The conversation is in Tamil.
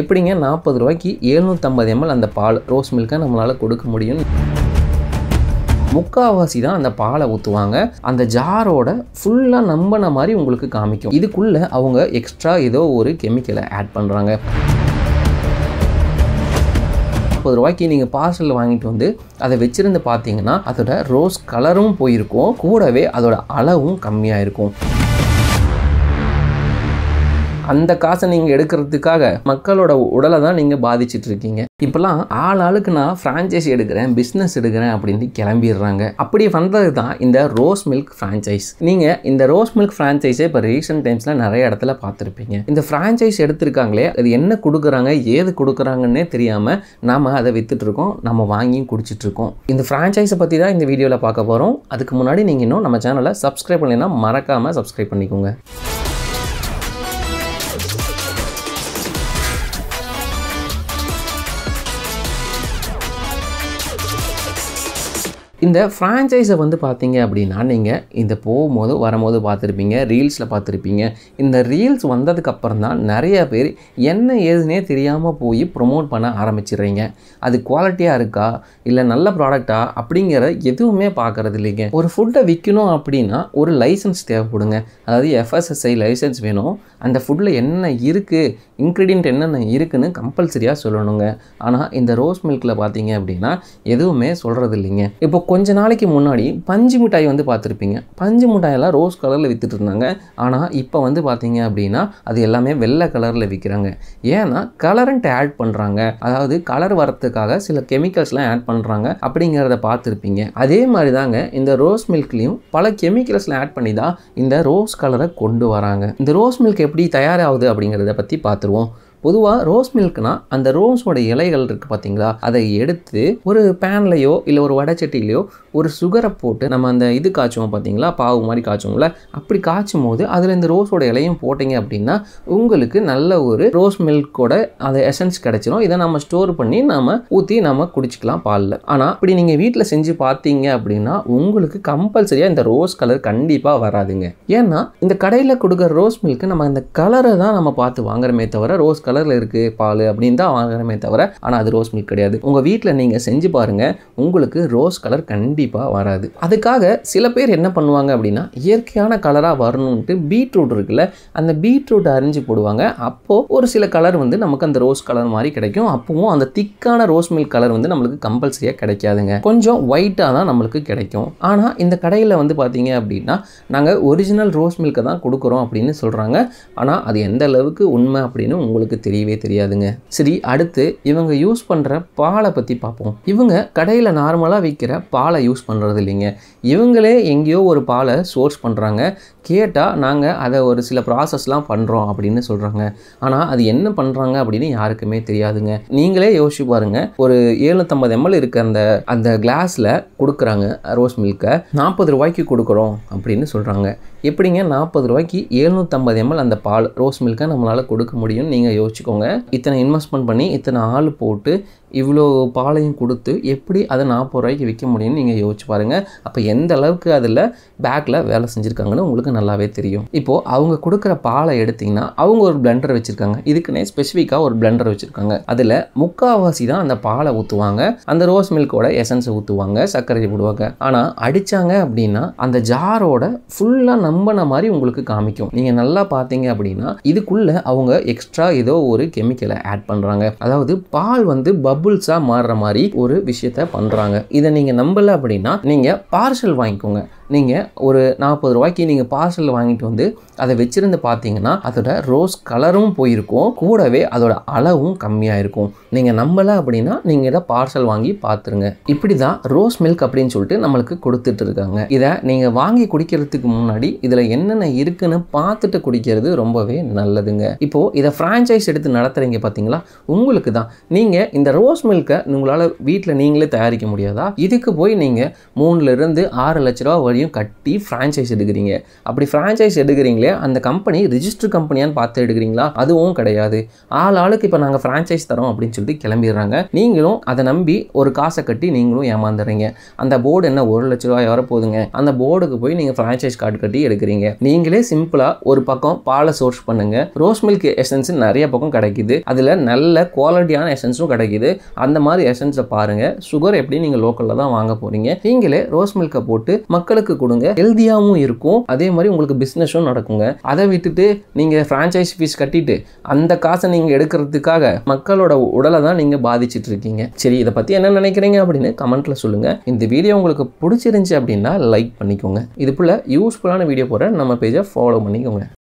எப்படிங்க நாற்பது ரூபாய்க்கு எழுநூற்றம்பது எம்எல் அந்த பால் ரோஸ் மில்க்கை நம்மளால் கொடுக்க முடியும் முக்காவாசி தான் அந்த பாலை ஊற்றுவாங்க அந்த ஜாரோட ஃபுல்லாக நம்பின மாதிரி உங்களுக்கு காமிக்கும் இதுக்குள்ளே அவங்க எக்ஸ்ட்ரா ஏதோ ஒரு கெமிக்கலை ஆட் பண்ணுறாங்க நாற்பது ரூபாய்க்கு நீங்கள் பார்சல் வாங்கிட்டு வந்து அதை வச்சுருந்து பார்த்தீங்கன்னா அதோட ரோஸ் கலரும் போயிருக்கும் கூடவே அதோட அளவும் கம்மியாக இருக்கும் அந்த காசை நீங்கள் எடுக்கிறதுக்காக மக்களோட உடலை தான் நீங்கள் பாதிச்சுட்டு இருக்கீங்க இப்போலாம் ஆள் ஆளுக்கு நான் ஃப்ரான்ச்சைஸ் எடுக்கிறேன் பிஸ்னஸ் எடுக்கிறேன் அப்படின்னு கிளம்பிடுறாங்க அப்படி வந்தது தான் இந்த ரோஸ் மில்க் ஃப்ரான்ச்சைஸ் நீங்கள் இந்த ரோஸ் மில்க் ஃப்ரான்ச்சைஸே இப்போ ரீசெண்ட் டைம்ஸில் நிறைய இடத்துல பார்த்துருப்பீங்க இந்த ஃப்ரான்ச்சைஸ் எடுத்திருக்காங்களே அது என்ன கொடுக்குறாங்க ஏது கொடுக்குறாங்கன்னே தெரியாமல் நாம் அதை விற்றுட்ருக்கோம் நம்ம வாங்கியும் குடிச்சிட்ருக்கோம் இந்த ஃப்ரான்ச்சைஸை பற்றி தான் இந்த வீடியோவில் பார்க்க போகிறோம் அதுக்கு முன்னாடி நீங்கள் இன்னும் நம்ம சேனலை சப்ஸ்கிரைப் பண்ணினா மறக்காமல் சப்ஸ்கிரைப் பண்ணிக்கோங்க இந்த ஃப்ரான்ச்சைஸை வந்து பார்த்தீங்க அப்படின்னா நீங்கள் இந்த போகும்போது வரும்போது பார்த்துருப்பீங்க ரீல்ஸில் பார்த்துருப்பீங்க இந்த ரீல்ஸ் வந்ததுக்கப்புறம் தான் நிறைய பேர் என்ன ஏதுனே தெரியாமல் போய் ப்ரொமோட் பண்ண ஆரம்பிச்சிடுறீங்க அது குவாலிட்டியாக இருக்கா இல்லை நல்ல ப்ராடக்டா அப்படிங்கிற எதுவுமே பார்க்குறது இல்லைங்க ஒரு ஃபுட்டை விற்கணும் அப்படின்னா ஒரு லைசன்ஸ் தேவைப்படுங்க அதாவது எஃப்எஸ்எஸ்ஐ லைசன்ஸ் வேணும் அந்த ஃபுட்டில் என்ன இருக்குது இன்க்ரீடியன்ட் என்னென்ன இருக்குதுன்னு கம்பல்சரியாக சொல்லணுங்க ஆனால் இந்த ரோஸ் மில்கில் பார்த்தீங்க அப்படின்னா எதுவுமே சொல்கிறது இல்லைங்க இப்போ கொஞ்ச நாளைக்கு முன்னாடி பஞ்சு மிட்டாய் வந்து பார்த்துருப்பீங்க பஞ்சு மிட்டாயெல்லாம் ரோஸ் கலரில் விற்றுட்டு இருந்தாங்க ஆனால் இப்போ வந்து பார்த்தீங்க அப்படின்னா அது எல்லாமே வெள்ளை கலரில் விற்கிறாங்க ஏன்னா கலரண்ட் ஆட் பண்ணுறாங்க அதாவது கலர் வரத்துக்காக சில கெமிக்கல்ஸ்லாம் ஆட் பண்ணுறாங்க அப்படிங்கிறத பார்த்துருப்பீங்க அதே மாதிரி தாங்க இந்த ரோஸ் மில்க்லேயும் பல கெமிக்கல்ஸ்லாம் ஆட் பண்ணி தான் இந்த ரோஸ் கலரை கொண்டு வராங்க இந்த ரோஸ் மில்க் எப்படி தயாராகுது அப்படிங்கிறத பற்றி பார்த்துருவோம் பொதுவாக ரோஸ் மில்க்னா அந்த ரோஸோட இலைகள் இருக்குது பார்த்தீங்களா அதை எடுத்து ஒரு பேன்லையோ இல்லை ஒரு வடைச்சட்டிலேயோ ஒரு சுகரை போட்டு நம்ம அந்த இது காய்ச்சுவோம் பார்த்தீங்களா பாவு மாதிரி காய்ச்சுவோம்ல அப்படி காய்ச்சும் போது அதில் இந்த ரோஸோட இலையும் போட்டிங்க அப்படின்னா உங்களுக்கு நல்ல ஒரு ரோஸ் மில்கோட அதை எசன்ஸ் கிடச்சிரும் இதை நம்ம ஸ்டோர் பண்ணி நம்ம ஊற்றி நம்ம குடிச்சிக்கலாம் பாலில் ஆனால் இப்படி நீங்கள் வீட்டில் செஞ்சு பார்த்தீங்க அப்படின்னா உங்களுக்கு கம்பல்சரியாக இந்த ரோஸ் கலர் கண்டிப்பாக வராதுங்க ஏன்னா இந்த கடையில் கொடுக்குற ரோஸ் மில்க்கு நம்ம இந்த கலரை தான் நம்ம பார்த்து வாங்குறமே தவிர ரோஸ் கலர் கலரில் இருக்குது பால் அப்படின்னு தான் வாங்குறமே தவிர ஆனால் அது ரோஸ் மில்க் கிடையாது உங்கள் வீட்டில் நீங்கள் செஞ்சு பாருங்கள் உங்களுக்கு ரோஸ் கலர் கண்டிப்பாக வராது அதுக்காக சில பேர் என்ன பண்ணுவாங்க அப்படின்னா இயற்கையான கலராக வரணும்ட்டு பீட்ரூட் இருக்குல்ல அந்த பீட்ரூட் அரிஞ்சு போடுவாங்க அப்போது ஒரு சில கலர் வந்து நமக்கு அந்த ரோஸ் கலர் மாதிரி கிடைக்கும் அப்பவும் அந்த திக்கான ரோஸ் மில்க் கலர் வந்து நம்மளுக்கு கம்பல்சரியாக கிடைக்காதுங்க கொஞ்சம் ஒயிட்டாக தான் நம்மளுக்கு கிடைக்கும் ஆனால் இந்த கடையில் வந்து பார்த்தீங்க அப்படின்னா நாங்கள் ஒரிஜினல் ரோஸ் மில்க்கை தான் கொடுக்குறோம் அப்படின்னு சொல்கிறாங்க ஆனால் அது எந்த அளவுக்கு உண்மை அப்படின்னு உங்களுக்கு தெரியவே தெரியாதுங்க சரி அடுத்து இவங்க யூஸ் பண்ணுற பாலை பற்றி பார்ப்போம் இவங்க கடையில் நார்மலாக விற்கிற பாலை யூஸ் பண்ணுறது இல்லைங்க இவங்களே எங்கேயோ ஒரு பாலை சோர்ஸ் பண்ணுறாங்க கேட்டால் நாங்கள் அதை ஒரு சில ப்ராசஸ்லாம் பண்ணுறோம் அப்படின்னு சொல்கிறாங்க ஆனால் அது என்ன பண்ணுறாங்க அப்படின்னு யாருக்குமே தெரியாதுங்க நீங்களே யோசிச்சு பாருங்கள் ஒரு ஏழுநூத்தம்பது எம்எல் இருக்க அந்த அந்த கிளாஸில் கொடுக்குறாங்க ரோஸ் மில்கை நாற்பது ரூபாய்க்கு கொடுக்குறோம் அப்படின்னு சொல்கிறாங்க எப்படிங்க நாற்பது ரூபாய்க்கு ஏழ்நூற்றம்பது எம்எல் அந்த பால் ரோஸ் மில்க்கை நம்மளால் கொடுக்க முடியும்னு நீங்கள் யோசி வச்சுக்கோங்க இத்தனை இன்வெஸ்ட்மெண்ட் பண்ணி இத்தனை ஆள் போட்டு இவ்வளோ பாலையும் கொடுத்து எப்படி அதை நாற்பது ரூபாய்க்கு விற்க முடியும்னு நீங்கள் யோசிச்சு பாருங்கள் அப்போ எந்த அளவுக்கு அதில் பேக்கில் வேலை செஞ்சுருக்காங்கன்னு உங்களுக்கு நல்லாவே தெரியும் இப்போது அவங்க கொடுக்குற பாலை எடுத்திங்கன்னா அவங்க ஒரு பிளண்டர் வச்சுருக்காங்க இதுக்குன்னே ஸ்பெசிஃபிக்காக ஒரு பிளண்டர் வச்சுருக்காங்க அதில் முக்கால்வாசி தான் அந்த பாலை ஊற்றுவாங்க அந்த ரோஸ் மில்கோட எசன்ஸை ஊற்றுவாங்க சர்க்கரை போடுவாங்க ஆனால் அடித்தாங்க அப்படின்னா அந்த ஜாரோட ஃபுல்லாக நம்பின மாதிரி உங்களுக்கு காமிக்கும் நீங்கள் நல்லா பார்த்தீங்க அப்படின்னா இதுக்குள்ளே அவங்க எக்ஸ்ட்ரா ஏதோ ஒரு கெமிக்கலை ஆட் பண்ணுறாங்க அதாவது பால் வந்து பபுள்ஸாக மாறுற மாதிரி ஒரு விஷயத்தை பண்ணுறாங்க இதை நீங்கள் நம்பலை அப்படின்னா நீங்கள் பார்சல் வாங்கிக்கோங்க நீங்கள் ஒரு நாற்பது ரூபாய்க்கு நீங்கள் பார்சல் வாங்கிட்டு வந்து அதை வச்சுருந்து பார்த்தீங்கன்னா அதோட ரோஸ் கலரும் போயிருக்கும் கூடவே அதோட அளவும் கம்மியாக இருக்கும் நீங்கள் நம்பலை அப்படின்னா நீங்கள் இதை பார்சல் வாங்கி பார்த்துருங்க இப்படி தான் ரோஸ் மில்க் அப்படின்னு சொல்லிட்டு நம்மளுக்கு கொடுத்துட்டு இருக்காங்க இதை நீங்கள் வாங்கி குடிக்கிறதுக்கு முன்னாடி இதில் என்னென்ன இருக்குன்னு பார்த்துட்டு குடிக்கிறது ரொம்பவே நல்லதுங்க இப்போது இதை ஃப்ரான்ச்சைஸ் எடுத்து நடத்துகிறீங்க பார்த்தீங்களா உங்களுக்கு தான் நீங்கள் இந்த ரோஸ் மில்கை உங்களால் வீட்டில் நீங்களே தயாரிக்க முடியாதா இதுக்கு போய் நீங்கள் மூணுலேருந்து ஆறு லட்ச ரூபா வழி கம்பெனியும் கட்டி ஃப்ரான்ச்சைஸ் எடுக்கிறீங்க அப்படி ஃப்ரான்ச்சைஸ் எடுக்கிறீங்களே அந்த கம்பெனி ரிஜிஸ்டர் கம்பெனியான்னு பார்த்து எடுக்கிறீங்களா அதுவும் கிடையாது ஆள் ஆளுக்கு இப்போ நாங்கள் ஃப்ரான்ச்சைஸ் தரோம் அப்படின்னு சொல்லிட்டு கிளம்பிடுறாங்க நீங்களும் அதை நம்பி ஒரு காசை கட்டி நீங்களும் ஏமாந்துடுறீங்க அந்த போர்டு என்ன ஒரு லட்ச ரூபாய் போதுங்க அந்த போர்டுக்கு போய் நீங்கள் ஃப்ரான்ச்சைஸ் கார்டு கட்டி எடுக்கிறீங்க நீங்களே சிம்பிளாக ஒரு பக்கம் பாலை சோர்ஸ் பண்ணுங்க ரோஸ் மில்க் எசன்ஸ் நிறைய பக்கம் கிடைக்குது அதில் நல்ல குவாலிட்டியான எசன்ஸும் கிடைக்குது அந்த மாதிரி எசன்ஸை பாருங்கள் சுகர் எப்படி நீங்கள் லோக்கலில் தான் வாங்க போகிறீங்க நீங்களே ரோஸ் மில்கை போட்டு மக்களுக்கு உங்களுக்கு கொடுங்க ஹெல்த்தியாகவும் இருக்கும் அதே மாதிரி உங்களுக்கு பிஸ்னஸும் நடக்குங்க அதை விட்டுட்டு நீங்கள் ஃப்ரான்ச்சைஸ் ஃபீஸ் கட்டிட்டு அந்த காசை நீங்கள் எடுக்கிறதுக்காக மக்களோட உடலை தான் நீங்கள் பாதிச்சுட்டு இருக்கீங்க சரி இதை பற்றி என்ன நினைக்கிறீங்க அப்படின்னு கமெண்ட்டில் சொல்லுங்கள் இந்த வீடியோ உங்களுக்கு பிடிச்சிருந்துச்சி அப்படின்னா லைக் பண்ணிக்கோங்க இது போல் யூஸ்ஃபுல்லான வீடியோ போகிற நம்ம பேஜை ஃபாலோ பண்ணிக்கோங்க